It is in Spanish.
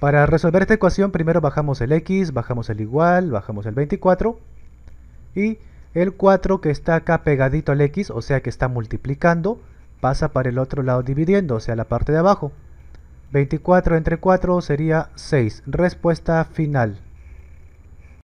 Para resolver esta ecuación primero bajamos el x, bajamos el igual, bajamos el 24 y el 4 que está acá pegadito al x, o sea que está multiplicando, pasa para el otro lado dividiendo, o sea la parte de abajo. 24 entre 4 sería 6. Respuesta final.